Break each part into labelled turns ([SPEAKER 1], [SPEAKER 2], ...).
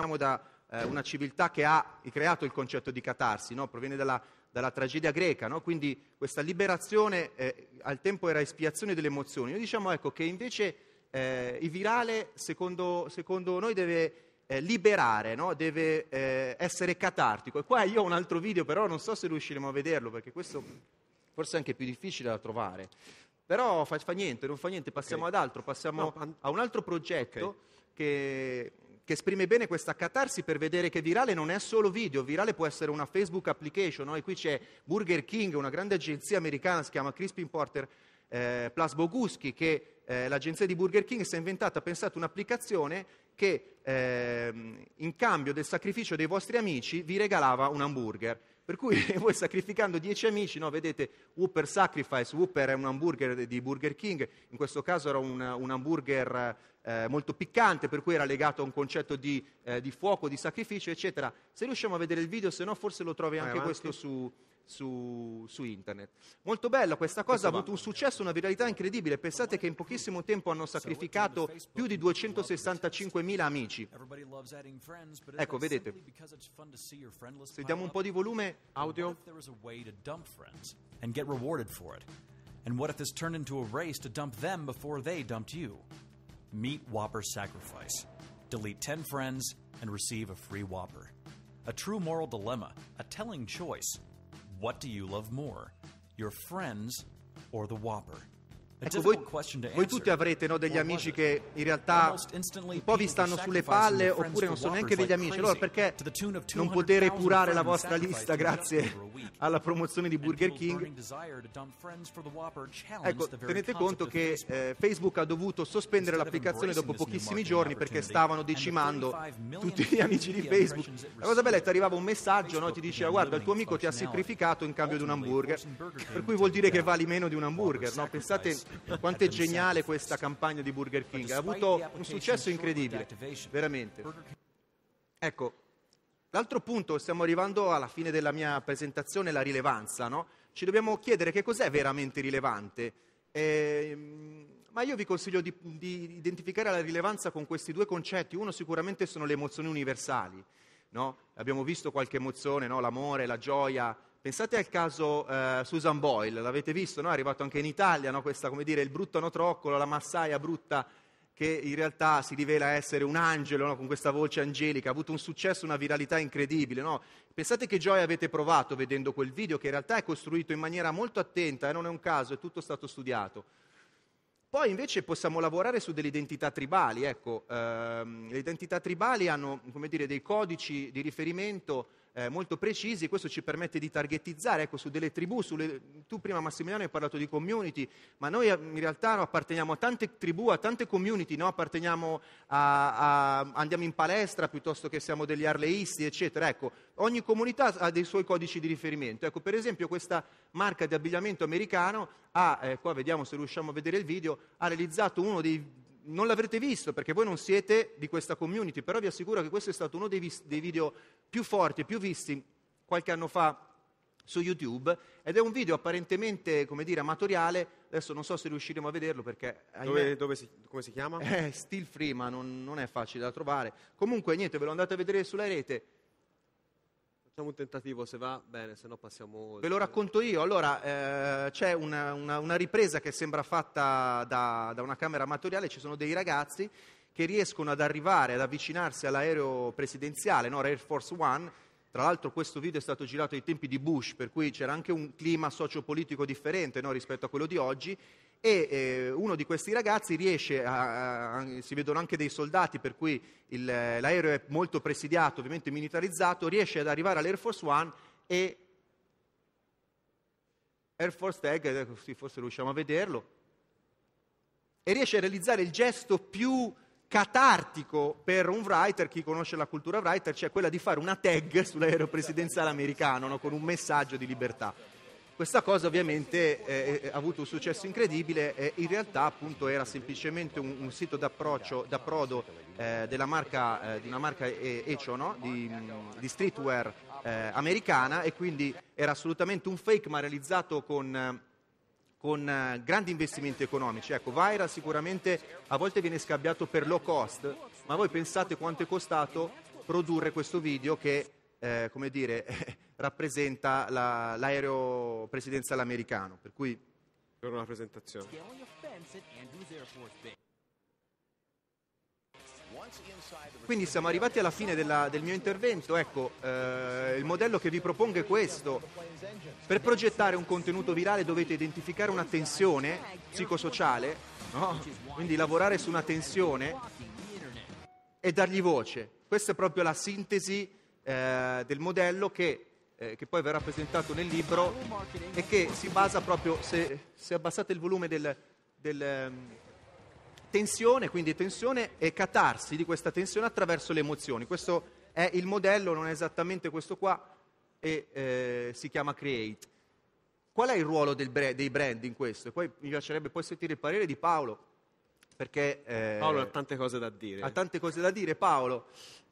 [SPEAKER 1] Veniamo da eh, una civiltà che ha creato il concetto di catarsi, no? proviene dalla, dalla, tragedia greca, no? quindi questa liberazione eh, al tempo era espiazione delle emozioni. Noi diciamo ecco, che invece eh, il virale, secondo, secondo noi, deve eh, liberare, no? deve eh, essere catartico. E qua io ho un altro video, però non so se riusciremo a vederlo, perché questo forse è anche più difficile da trovare. Però fa, fa niente, non fa niente, passiamo okay. ad altro, passiamo no, an- a un altro progetto okay. che che esprime bene questa catarsi per vedere che virale non è solo video, virale può essere una Facebook application, no? e qui c'è Burger King, una grande agenzia americana, si chiama Crispin Porter eh, Plus Boguski, che eh, l'agenzia di Burger King si è inventata, ha pensato un'applicazione che eh, in cambio del sacrificio dei vostri amici vi regalava un hamburger. Per cui voi sacrificando dieci amici, no, vedete Whopper Sacrifice, Whopper è un hamburger di Burger King, in questo caso era un, un hamburger eh, molto piccante, per cui era legato a un concetto di, eh, di, fuoco, di sacrificio, eccetera. Se riusciamo a vedere il video, se no forse lo trovi anche questo su, su, su, internet. Molto bello, questa cosa ha ecco avuto un successo, una viralità incredibile. Pensate che in pochissimo tempo hanno sacrificato più di 265.000 amici. Ecco, vedete. Se diamo un po' di volume, audio. And get rewarded for it. And what if this turned into a race to dump them before they dumped you? Meet Whopper Sacrifice. Delete 10 friends and receive a free Whopper. A true moral dilemma, a telling choice. What do you love more, your friends or the Whopper? Ecco, voi, voi, tutti avrete no, degli amici che in realtà un po' vi stanno sulle palle oppure non sono neanche degli amici. Allora perché non poter epurare la vostra lista grazie alla promozione di Burger King? Ecco, tenete conto che eh, Facebook ha dovuto sospendere l'applicazione dopo pochissimi giorni perché stavano decimando tutti gli amici di Facebook. La cosa bella è che arrivava un messaggio, no? ti diceva guarda il tuo amico ti ha sacrificato in cambio di un hamburger, per cui vuol dire che vali meno di un hamburger. No? Pensate Quanto è geniale questa campagna di Burger King, ha avuto un successo incredibile, veramente. Ecco, l'altro punto, stiamo arrivando alla fine della mia presentazione, la rilevanza, no? Ci dobbiamo chiedere che cos'è veramente rilevante. Eh, ma io vi consiglio di, di, identificare la rilevanza con questi due concetti. Uno sicuramente sono le emozioni universali. No? Abbiamo visto qualche emozione, no? l'amore, la gioia, Pensate al caso eh, Susan Boyle, l'avete visto, no? è arrivato anche in Italia no? Questa, dire, il brutto notroccolo, la massaia brutta che in realtà si rivela essere un angelo no? con questa voce angelica, ha avuto un successo, una viralità incredibile. No? Pensate che gioia avete provato vedendo quel video che in realtà è costruito in maniera molto attenta e eh? non è un caso, è tutto stato studiato. Poi invece possiamo lavorare su delle identità tribali, ecco, ehm, le identità tribali hanno dire, dei codici di riferimento eh, molto precisi, questo ci permette di targetizzare ecco, su delle tribù, sulle... tu prima Massimiliano hai parlato di community, ma noi eh, in realtà no, apparteniamo a tante tribù, a tante community, no? a, a... andiamo in palestra piuttosto che siamo degli arleisti, eccetera. Ecco, ogni comunità ha dei suoi codici di riferimento. Ecco, per esempio questa marca di abbigliamento americano ha, eh, qua vediamo se riusciamo a vedere il video, ha realizzato uno dei non l'avrete visto perché voi non siete di questa community, però vi assicuro che questo è stato uno dei, vis- dei video più forti, più visti qualche anno fa su YouTube ed è un video apparentemente, come dire, amatoriale, adesso non so se riusciremo a vederlo perché... Dove, dove si, come si chiama? È eh, still free, ma non, non, è facile da trovare. Comunque, niente, ve lo andate a vedere sulla rete, facciamo un tentativo, se va bene, se no passiamo oltre. Ve lo racconto io, allora eh, c'è una, una, una, ripresa che sembra fatta da, da una camera amatoriale, ci sono dei ragazzi che riescono ad arrivare, ad avvicinarsi all'aereo presidenziale, no? Air Force One, tra l'altro questo video è stato girato ai tempi di Bush, per cui c'era anche un clima sociopolitico differente no? rispetto a quello di oggi, e eh, uno di questi ragazzi riesce a, a, si vedono anche dei soldati per cui il, l'aereo è molto presidiato, ovviamente militarizzato, riesce ad arrivare all'Air Force One e Air Force Tag, così eh, forse riusciamo a vederlo, e riesce a realizzare il gesto più catartico per un writer, chi conosce la cultura writer, cioè quella di fare una tag sull'aereo presidenziale americano no? con un messaggio di libertà. Questa cosa ovviamente eh, eh, ha avuto un successo incredibile in realtà appunto era semplicemente un, un sito d'approccio, d'approdo eh, della marca, eh, di una marca eh, Eciono, di, di streetwear americana e quindi era assolutamente un fake ma realizzato con con grandi investimenti economici. Ecco, Vaira sicuramente a volte viene scambiato per low cost, ma voi pensate quanto è costato produrre questo video che, eh, come dire, rappresenta la, l'aereo presidenziale americano, per cui... Per una presentazione. Quindi siamo arrivati alla fine della, del mio intervento, ecco, eh, il modello che vi propongo è questo. Per progettare un contenuto virale dovete identificare una tensione psicosociale, no? quindi lavorare su una tensione e dargli voce. Questa è proprio la sintesi eh, del modello che eh, che poi verrà presentato nel libro e che si basa proprio, se, se abbassate il volume del, del um, tensione, quindi tensione e catarsi di questa tensione attraverso le emozioni. Questo è il modello, non è esattamente questo qua, e eh, si chiama Create. Qual è il ruolo brand, dei brand in questo? E poi mi piacerebbe poi sentire il parere di Paolo, perché... Eh, Paolo ha tante cose da dire. Ha tante cose da dire, Paolo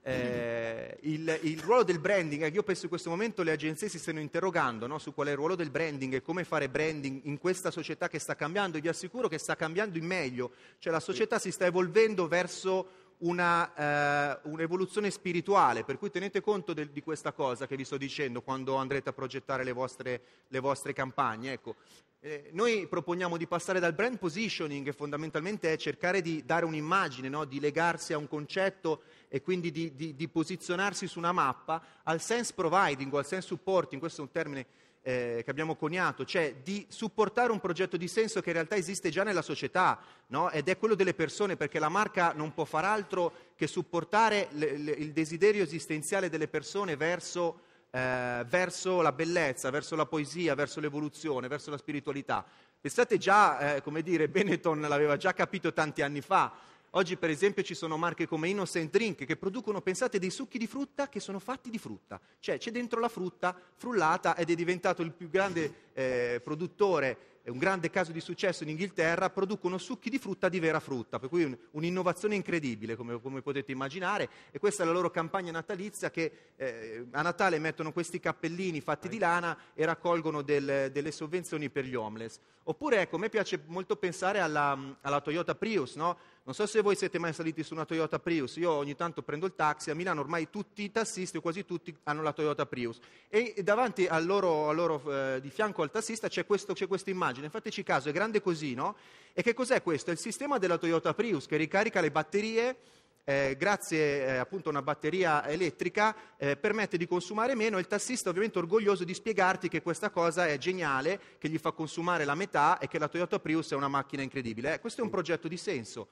[SPEAKER 1] eh, il, il, ruolo del branding, eh, io penso in questo momento le agenzie si stiano interrogando no, su qual è il ruolo del branding e come fare branding in questa società che sta cambiando, e vi assicuro che sta cambiando in meglio, cioè la società si sta evolvendo verso una, eh, un'evoluzione spirituale, per cui tenete conto del, di questa cosa che vi sto dicendo quando andrete a progettare le vostre, le vostre campagne. Ecco, eh, noi proponiamo di passare dal brand positioning, che fondamentalmente è cercare di dare un'immagine, no? di legarsi a un concetto e quindi di, di, di, posizionarsi su una mappa, al sense providing o al sense supporting, questo è un termine eh, che abbiamo coniato, cioè di supportare un progetto di senso che in realtà esiste già nella società no? ed è quello delle persone, perché la marca non può far altro che supportare le, le, il desiderio esistenziale delle persone verso eh, verso la bellezza, verso la poesia, verso l'evoluzione, verso la spiritualità. Pensate già, eh, come dire, Benetton l'aveva già capito tanti anni fa. Oggi per esempio ci sono marche come Innocent Drink che producono, pensate, dei succhi di frutta che sono fatti di frutta. Cioè c'è dentro la frutta frullata ed è diventato il più grande eh, produttore è un grande caso di successo in Inghilterra, producono succhi di frutta di vera frutta, per cui un, un'innovazione incredibile, come, come, potete immaginare, e questa è la loro campagna natalizia che eh, a Natale mettono questi cappellini fatti di lana e raccolgono del, delle sovvenzioni per gli homeless. Oppure, ecco, a me piace molto pensare alla, alla Toyota Prius, no? Non so se voi siete mai saliti su una Toyota Prius, io ogni tanto prendo il taxi, a Milano ormai tutti i tassisti, o quasi tutti, hanno la Toyota Prius e davanti al loro, al loro, eh, di fianco al tassista c'è, questo, c'è, questa immagine, fateci caso, è grande così, no? E che cos'è questo? È il sistema della Toyota Prius che ricarica le batterie, eh, grazie eh, appunto a una batteria elettrica, eh, permette di consumare meno e il tassista ovviamente orgoglioso di spiegarti che questa cosa è geniale, che gli fa consumare la metà e che la Toyota Prius è una macchina incredibile. Eh, questo è un progetto di senso.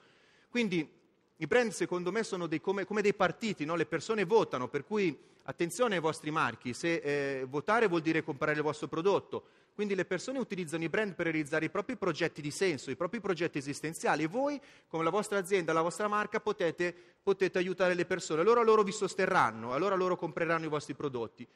[SPEAKER 1] Quindi i brand secondo me sono dei, come, come, dei partiti, no? le persone votano, per cui attenzione ai vostri marchi, se eh, votare vuol dire comprare il vostro prodotto, quindi le persone utilizzano i brand per realizzare i propri progetti di senso, i propri progetti esistenziali e voi, come la vostra azienda, la vostra marca, potete, potete aiutare le persone. Allora loro vi sosterranno, allora loro compreranno i vostri prodotti.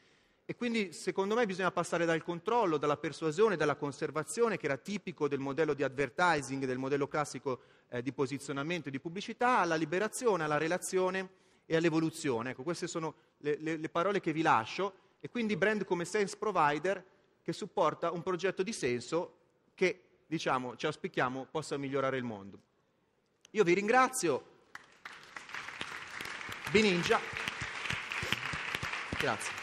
[SPEAKER 1] E quindi secondo me bisogna passare dal controllo, dalla persuasione, dalla conservazione, che era tipico del modello di advertising, del modello classico eh, di posizionamento e di pubblicità, alla liberazione, alla relazione e all'evoluzione. Ecco, queste sono le, le, le parole che vi lascio e quindi brand come sense provider che supporta un progetto di senso che, diciamo, ci auspichiamo possa migliorare il mondo. Io vi ringrazio. Bininja. Grazie.